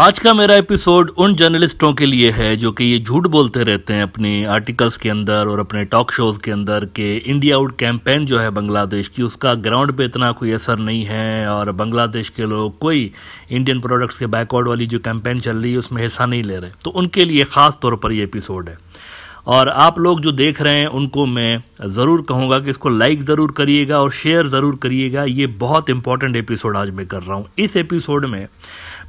आज का मेरा एपिसोड उन जर्नलिस्टों के लिए है जो कि ये झूठ बोलते रहते हैं अपने आर्टिकल्स के अंदर और अपने टॉक शोज के अंदर कि इंडिया आउट कैंपेन जो है बांग्लादेश की उसका ग्राउंड पे इतना कोई असर नहीं है और बांग्लादेश के लोग कोई इंडियन प्रोडक्ट्स के बैकआउट वाली जो कैंपेन चल रही है उसमें हिस्सा नहीं ले रहे तो उनके लिए ख़ास तौर पर ये एपिसोड है और आप लोग जो देख रहे हैं उनको मैं ज़रूर कहूँगा कि इसको लाइक ज़रूर करिएगा और शेयर ज़रूर करिएगा ये बहुत इंपॉर्टेंट एपिसोड आज मैं कर रहा हूँ इस एपिसोड में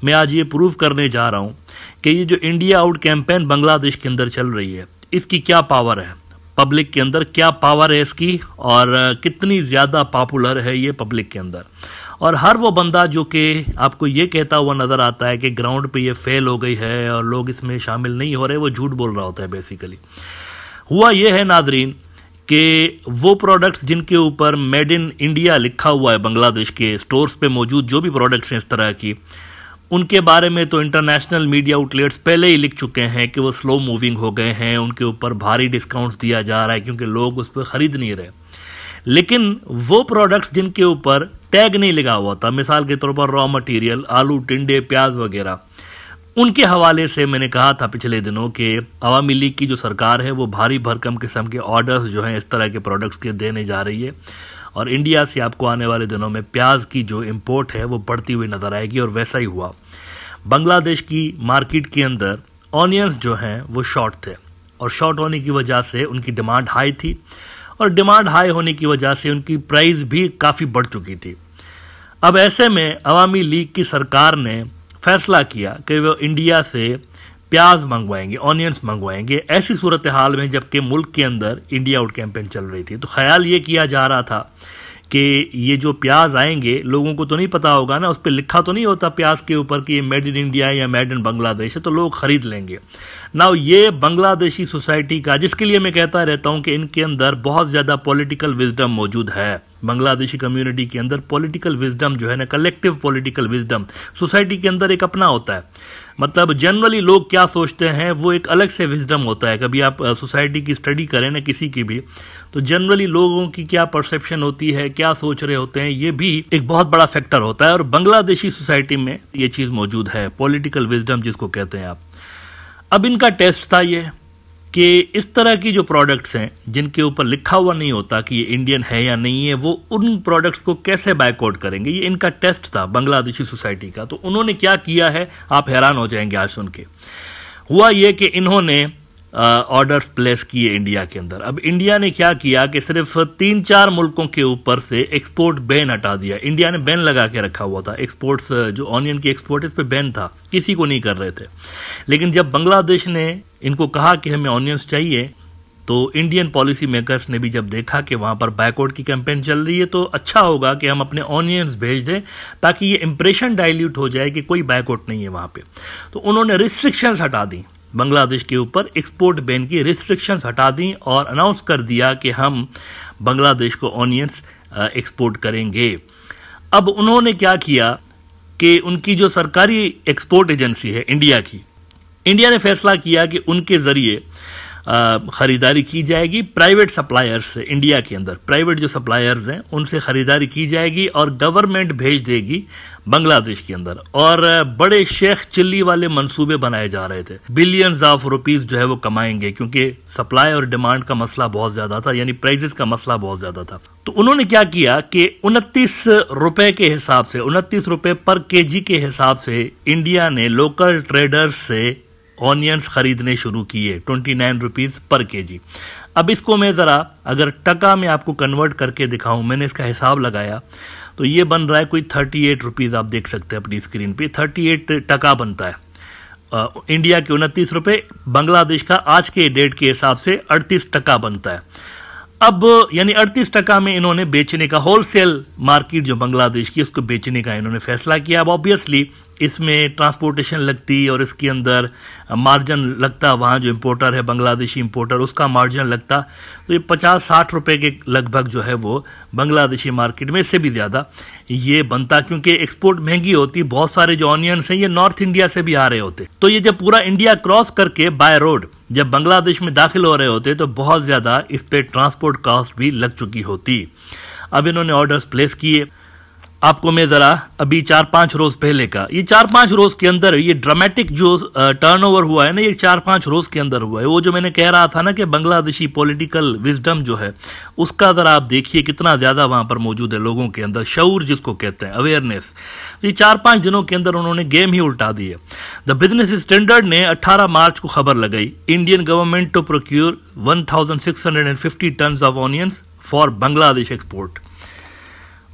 मैं आज ये प्रूव करने जा रहा हूँ कि ये जो इंडिया आउट कैंपेन बांग्लादेश के अंदर चल रही है इसकी क्या पावर है पब्लिक के अंदर क्या पावर है इसकी और कितनी ज़्यादा पॉपुलर है ये पब्लिक के अंदर और हर वो बंदा जो कि आपको ये कहता हुआ नज़र आता है कि ग्राउंड पे ये फेल हो गई है और लोग इसमें शामिल नहीं हो रहे वो झूठ बोल रहा होता है बेसिकली हुआ ये है नादरीन कि वो प्रोडक्ट्स जिनके ऊपर मेड इन इंडिया लिखा हुआ है बांग्लादेश के स्टोर्स पे मौजूद जो भी प्रोडक्ट्स हैं इस तरह की उनके बारे में तो इंटरनेशनल मीडिया आउटलेट्स पहले ही लिख चुके हैं कि वो स्लो मूविंग हो गए हैं उनके ऊपर भारी डिस्काउंट्स दिया जा रहा है क्योंकि लोग उस पर ख़रीद नहीं रहे लेकिन वो प्रोडक्ट्स जिनके ऊपर टैग नहीं लगा हुआ था मिसाल के तौर पर रॉ मटेरियल आलू टिंडे प्याज वगैरह उनके हवाले से मैंने कहा था पिछले दिनों कि अवामी लीग की जो सरकार है वो भारी भरकम किस्म के ऑर्डर्स जो हैं इस तरह के प्रोडक्ट्स के देने जा रही है और इंडिया से आपको आने वाले दिनों में प्याज की जो इम्पोर्ट है वो बढ़ती हुई नज़र आएगी और वैसा ही हुआ बांग्लादेश की मार्केट के अंदर ऑनियंस जो हैं वो शॉर्ट थे और शॉर्ट होने की वजह से उनकी डिमांड हाई थी और डिमांड हाई होने की वजह से उनकी प्राइस भी काफ़ी बढ़ चुकी थी अब ऐसे में अवामी लीग की सरकार ने फैसला किया कि वह इंडिया से प्याज मंगवाएंगे ऑनियंस मंगवाएंगे ऐसी सूरत हाल में जबकि मुल्क के अंदर इंडिया आउट कैंपेन चल रही थी तो ख्याल ये किया जा रहा था कि ये जो प्याज आएंगे लोगों को तो नहीं पता होगा ना उस पर लिखा तो नहीं होता प्याज के ऊपर कि ये मेड इन इंडिया है या मेड इन बांग्लादेश है तो लोग ख़रीद लेंगे ना ये बांग्लादेशी सोसाइटी का जिसके लिए मैं कहता रहता हूँ कि इनके अंदर बहुत ज़्यादा पॉलिटिकल विजडम मौजूद है बांग्लादेशी कम्युनिटी के अंदर पॉलिटिकल विजडम जो है ना कलेक्टिव पॉलिटिकल विजडम सोसाइटी के अंदर एक अपना होता है मतलब जनरली लोग क्या सोचते हैं वो एक अलग से विजडम होता है कभी आप सोसाइटी की स्टडी करें ना किसी की भी तो जनरली लोगों की क्या परसेप्शन होती है क्या सोच रहे होते हैं ये भी एक बहुत बड़ा फैक्टर होता है और बांग्लादेशी सोसाइटी में ये चीज़ मौजूद है पॉलिटिकल विजडम जिसको कहते हैं आप अब इनका टेस्ट था ये कि इस तरह की जो प्रोडक्ट्स हैं जिनके ऊपर लिखा हुआ नहीं होता कि ये इंडियन है या नहीं है वो उन प्रोडक्ट्स को कैसे बायकॉट करेंगे ये इनका टेस्ट था बांग्लादेशी सोसाइटी का तो उन्होंने क्या किया है आप हैरान हो जाएंगे आज सुन के हुआ ये कि इन्होंने ऑर्डर्स प्लेस किए इंडिया के अंदर अब इंडिया ने क्या किया कि सिर्फ तीन चार मुल्कों के ऊपर से एक्सपोर्ट बैन हटा दिया इंडिया ने बैन लगा के रखा हुआ था एक्सपोर्ट्स जो ऑनियन की एक्सपोर्ट इस पर बैन था किसी को नहीं कर रहे थे लेकिन जब बांग्लादेश ने इनको कहा कि हमें ऑनियंस चाहिए तो इंडियन पॉलिसी मेकर्स ने भी जब देखा कि वहाँ पर बायकॉट की कैंपेन चल रही है तो अच्छा होगा कि हम अपने ऑनियंस भेज दें ताकि ये इम्प्रेशन डाइल्यूट हो जाए कि कोई बायकॉट नहीं है वहाँ पे तो उन्होंने रिस्ट्रिक्शंस हटा दी बांग्लादेश के ऊपर एक्सपोर्ट बैन की रिस्ट्रिक्शंस हटा दी और अनाउंस कर दिया कि हम बांग्लादेश को ऑनियंस एक्सपोर्ट uh, करेंगे अब उन्होंने क्या किया कि उनकी जो सरकारी एक्सपोर्ट एजेंसी है इंडिया की इंडिया ने फैसला किया कि उनके ज़रिए ख़रीदारी की जाएगी प्राइवेट सप्लायर्स से इंडिया के अंदर प्राइवेट जो सप्लायर्स हैं उनसे ख़रीदारी की जाएगी और गवर्नमेंट भेज देगी बांग्लादेश के अंदर और बड़े शेख चिल्ली वाले मंसूबे बनाए जा रहे थे बिलियंस ऑफ रुपीस जो है वो कमाएंगे क्योंकि सप्लाई और डिमांड का मसला बहुत ज़्यादा था यानी प्राइजेस का मसला बहुत ज़्यादा था तो उन्होंने क्या किया कि उनतीस रुपए के हिसाब से उनतीस रुपए पर के के हिसाब से इंडिया ने लोकल ट्रेडर्स से ऑनियंस खरीदने शुरू किए ट्वेंटी नाइन रुपीज़ पर के जी अब इसको मैं ज़रा अगर टका में आपको कन्वर्ट करके दिखाऊं मैंने इसका हिसाब लगाया तो ये बन रहा है कोई थर्टी एट रुपीज़ आप देख सकते हैं अपनी स्क्रीन पे थर्टी एट टका बनता है आ, इंडिया के उनतीस रुपये बांग्लादेश का आज के डेट के हिसाब से अड़तीस टका बनता है अब यानी अड़तीस टका में इन्होंने बेचने का होलसेल मार्केट जो बांग्लादेश की उसको बेचने का इन्होंने फैसला किया अब ऑब्वियसली इसमें ट्रांसपोर्टेशन लगती और इसके अंदर मार्जिन लगता वहाँ जो इम्पोर्टर है बांग्लादेशी इम्पोर्टर उसका मार्जिन लगता तो ये पचास साठ रुपए के लगभग जो है वो बांग्लादेशी मार्केट में इससे भी ज़्यादा ये बनता क्योंकि एक्सपोर्ट महंगी होती बहुत सारे जो ऑनियन हैं ये नॉर्थ इंडिया से भी आ रहे होते तो ये जब पूरा इंडिया क्रॉस करके बाय रोड जब बांग्लादेश में दाखिल हो रहे होते तो बहुत ज़्यादा इस पे ट्रांसपोर्ट कास्ट भी लग चुकी होती अब इन्होंने ऑर्डर्स प्लेस किए आपको मैं ज़रा अभी चार पांच रोज़ पहले का ये चार पांच रोज़ के अंदर ये ड्रामेटिक जो टर्नओवर हुआ है ना ये चार पांच रोज़ के अंदर हुआ है वो जो मैंने कह रहा था ना कि बांग्लादेशी पॉलिटिकल विजडम जो है उसका ज़रा आप देखिए कितना ज़्यादा वहां पर मौजूद है लोगों के अंदर शऊर जिसको कहते हैं अवेयरनेस तो ये चार पांच दिनों के अंदर उन्होंने गेम ही उल्टा दी है द बिजनेस स्टैंडर्ड ने अट्ठारह मार्च को खबर लगाई Indian government to procure one thousand six hundred and fifty ton of onions for Bangladesh export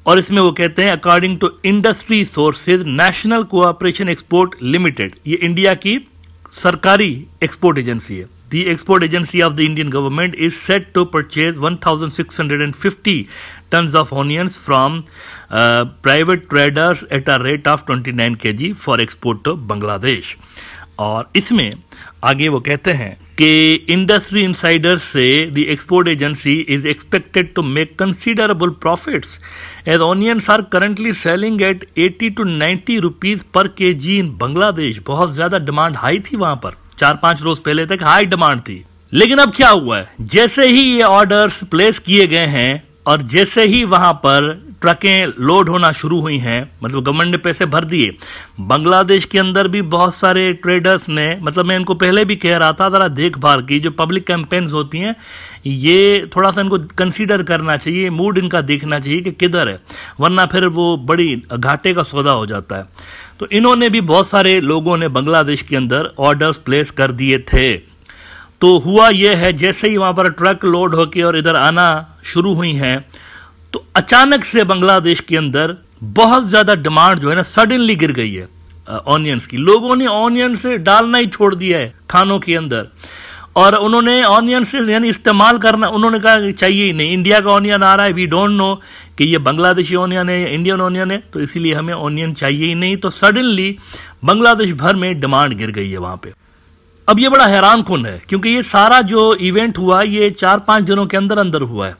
और इसमें वो कहते हैं according to industry sources national cooperation export limited ये इंडिया की सरकारी एक्सपोर्ट एजेंसी है the export agency of the Indian government is set to purchase 1650 tons of onions from private traders at a rate of 29 KG for export to Bangladesh और इसमें आगे वो कहते हैं कि इंडस्ट्री इंसाइडर से the export agency is expected to make considerable profits as onions are currently selling at 80 to 90 rupees per K जी इन बांग्लादेश बहुत ज्यादा डिमांड हाई थी वहां पर चार पांच रोज पहले तक हाई डिमांड थी लेकिन अब क्या हुआ है जैसे ही ये ऑर्डर्स प्लेस किए गए हैं और जैसे ही वहां पर ट्रकें लोड होना शुरू हुई हैं मतलब गवर्नमेंट ने पैसे भर दिए बांग्लादेश के अंदर भी बहुत सारे ट्रेडर्स ने मतलब मैं इनको पहले भी कह रहा था ज़रा देखभाल की जो पब्लिक कैंपेन्स होती हैं ये थोड़ा सा इनको कंसीडर करना चाहिए मूड इनका देखना चाहिए कि किधर है वरना फिर वो बड़ी घाटे का सौदा हो जाता है तो इन्होंने भी बहुत सारे लोगों ने बांग्लादेश के अंदर ऑर्डर्स प्लेस कर दिए थे तो हुआ यह है जैसे ही वहाँ पर ट्रक लोड होकर और इधर आना शुरू हुई हैं तो अचानक से बांग्लादेश के अंदर बहुत ज़्यादा डिमांड जो है ना सडनली गिर गई है ऑनियंस की लोगों ने ऑनियन से डालना ही छोड़ दिया है खानों के अंदर और उन्होंने ऑनियन से यानी इस्तेमाल करना उन्होंने कहा चाहिए ही नहीं इंडिया का ऑनियन आ रहा है वी डोंट नो कि ये बांग्लादेशी ऑनियन है या इंडियन ऑनियन है तो इसीलिए हमें ऑनियन चाहिए ही नहीं तो सडनली बांग्लादेश भर में डिमांड गिर गई है वहां पे अब ये बड़ा हैरान कौन है क्योंकि ये सारा जो इवेंट हुआ ये चार पांच दिनों के अंदर अंदर हुआ है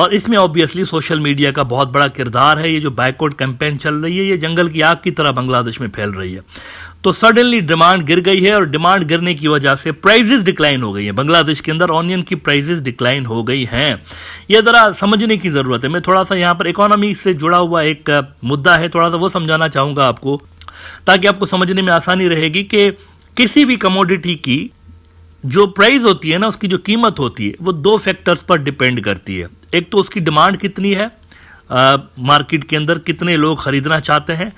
और इसमें ऑब्वियसली सोशल मीडिया का बहुत बड़ा किरदार है ये जो बैकवर्ड कैंपेन चल रही है ये जंगल की आग की तरह बांग्लादेश में फैल रही है तो सडनली डिमांड गिर गई है और डिमांड गिरने की वजह से प्राइजेस डिक्लाइन हो गई है बांग्लादेश के अंदर ऑनियन की प्राइजेस डिक्लाइन हो गई हैं यह ज़रा समझने की ज़रूरत है मैं थोड़ा सा यहाँ पर इकोनॉमी से जुड़ा हुआ एक मुद्दा है थोड़ा सा वो समझाना चाहूंगा आपको ताकि आपको समझने में आसानी रहेगी कि किसी भी कमोडिटी की जो प्राइस होती है ना उसकी जो कीमत होती है वो दो फैक्टर्स पर डिपेंड करती है एक तो उसकी डिमांड कितनी है आ, मार्केट के अंदर कितने लोग खरीदना चाहते हैं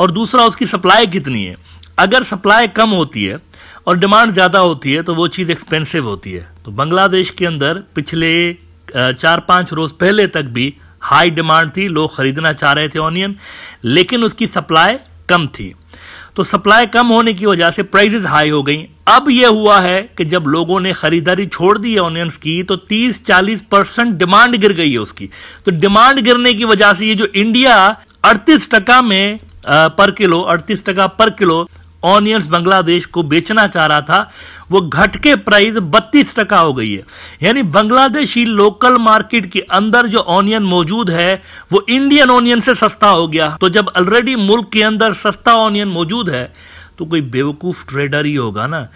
और दूसरा उसकी सप्लाई कितनी है अगर सप्लाई कम होती है और डिमांड ज़्यादा होती है तो वो चीज़ एक्सपेंसिव होती है तो बांग्लादेश के अंदर पिछले चार पाँच रोज़ पहले तक भी हाई डिमांड थी लोग खरीदना चाह रहे थे ऑनियन लेकिन उसकी सप्लाई कम थी तो सप्लाई कम होने की वजह से प्राइसेस हाई हो गई अब यह हुआ है कि जब लोगों ने खरीदारी छोड़ दी है ऑनियंस की तो 30-40 परसेंट डिमांड गिर गई है उसकी तो डिमांड गिरने की वजह से ये जो इंडिया अड़तीस टका में आ, पर किलो अड़तीस टका पर किलो ऑनियंस बांग्लादेश को बेचना चाह रहा था वो घट के प्राइस बत्तीस टका हो गई है यानी बांग्लादेशी लोकल मार्केट के अंदर जो ऑनियन मौजूद है वो इंडियन ऑनियन से सस्ता हो गया तो जब ऑलरेडी मुल्क के अंदर सस्ता ऑनियन मौजूद है तो कोई बेवकूफ़ ट्रेडर ही होगा ना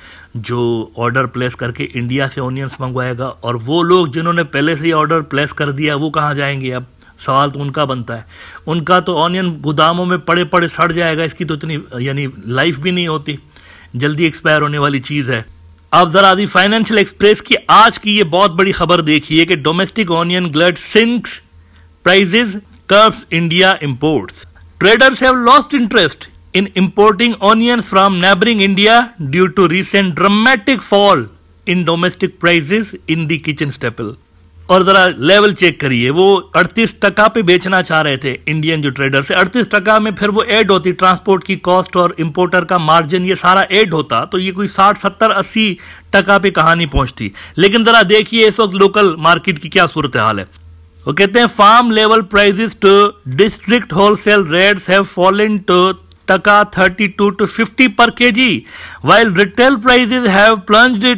जो ऑर्डर प्लेस करके इंडिया से ऑनियंस मंगवाएगा और वो लोग जिन्होंने पहले से ही ऑर्डर प्लेस कर दिया वो कहाँ जाएंगे अब सवाल तो उनका बनता है उनका तो ऑनियन गोदामों में पड़े पड़े सड़ जाएगा इसकी तो इतनी यानी लाइफ भी नहीं होती जल्दी एक्सपायर होने वाली चीज़ है अब जरा दी फाइनेंशियल एक्सप्रेस की आज की ये बहुत बड़ी खबर देखिए कि domestic onion glut sinks prices curbs India imports traders have lost interest in importing onions from neighbouring India due to recent dramatic fall in domestic prices in the kitchen staple और जरा लेवल चेक करिए वो अड़तीस टका पे बेचना चाह रहे थे इंडियन जो ट्रेडर से अड़तीस टका में फिर वो ऐड होती ट्रांसपोर्ट की कॉस्ट और इंपोर्टर का मार्जिन ये सारा ऐड होता तो ये कोई साठ सत्तर अस्सी टका पे कहानी पहुंचती लेकिन जरा देखिए इस वक्त लोकल मार्केट की क्या सूरत हाल है वो कहते हैं farm level prices to district wholesale rates have fallen to taka thirty to fifty per जी while retail prices have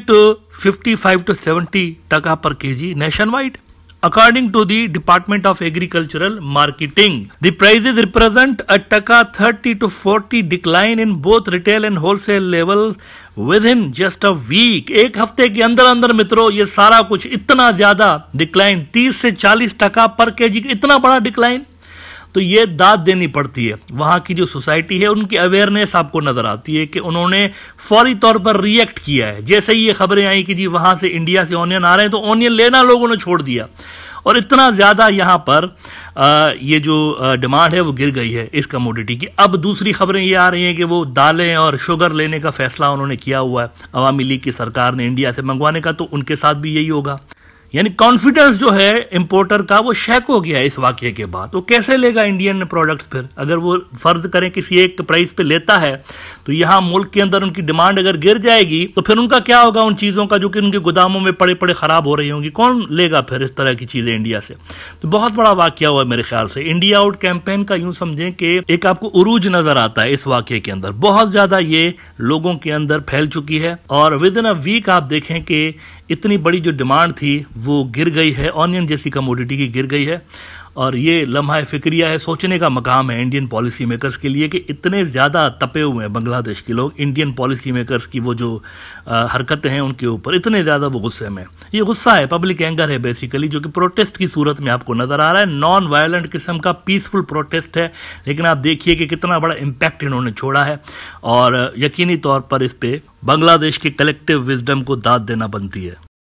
to 55 to 70 taka per kg nationwide. According to the Department of Agricultural Marketing, the prices represent a taka 30 to 40 decline in both retail and wholesale level within just a week एक हफ्ते के अंदर अंदर मित्रों ये सारा कुछ इतना ज्यादा डिक्लाइन 30 से 40 टका पर केजी इतना बड़ा डिक्लाइन तो ये दाद देनी पड़ती है वहाँ की जो सोसाइटी है उनकी अवेयरनेस आपको नज़र आती है कि उन्होंने फौरी तौर पर रिएक्ट किया है जैसे ही ये खबरें आई कि जी वहाँ से इंडिया से ऑनियन आ रहे हैं तो ऑनियन लेना लोगों ने छोड़ दिया और इतना ज़्यादा यहाँ पर आ, ये जो डिमांड है वो गिर गई है इस कमोडिटी की अब दूसरी खबरें ये आ रही हैं कि वो दालें और शुगर लेने का फैसला उन्होंने किया हुआ है अवामी लीग की सरकार ने इंडिया से मंगवाने का तो उनके साथ भी यही होगा यानी कॉन्फिडेंस जो है इंपोर्टर का वो शेक हो गया है इस वाक्य के बाद वो तो कैसे लेगा इंडियन प्रोडक्ट्स फिर अगर वो फर्ज करें किसी एक प्राइस पे लेता है तो यहाँ मुल्क के अंदर उनकी डिमांड अगर गिर जाएगी तो फिर उनका क्या होगा उन चीज़ों का जो कि उनके गोदामों में पड़े पड़े ख़राब हो रही होंगी कौन लेगा फिर इस तरह की चीज़ें इंडिया से तो बहुत बड़ा वाक्य हुआ मेरे ख्याल से इंडिया आउट कैंपेन का यूं समझें कि एक आपको उरूज नज़र आता है इस वाक्य के अंदर बहुत ज़्यादा ये लोगों के अंदर फैल चुकी है और विद इन अ वीक आप देखें कि इतनी बड़ी जो डिमांड थी वो गिर गई है ऑनियन जैसी कमोडिटी की गिर गई है और ये लम्हा फिक्रिया है सोचने का मकाम है इंडियन पॉलिसी मेकर्स के लिए कि इतने ज़्यादा तपे हुए हैं बांग्लादेश के लोग इंडियन पॉलिसी मेकर्स की वो जो हरकतें हैं उनके ऊपर इतने ज़्यादा वो गुस्से में ये गुस्सा है पब्लिक एंगर है बेसिकली जो कि प्रोटेस्ट की सूरत में आपको नज़र आ रहा है नॉन वायलेंट किस्म का पीसफुल प्रोटेस्ट है लेकिन आप देखिए कि कितना बड़ा इम्पैक्ट इन्होंने छोड़ा है और यकीनी तौर पर इस पर बांग्लादेश की कलेक्टिव विजडम को दाद देना बनती है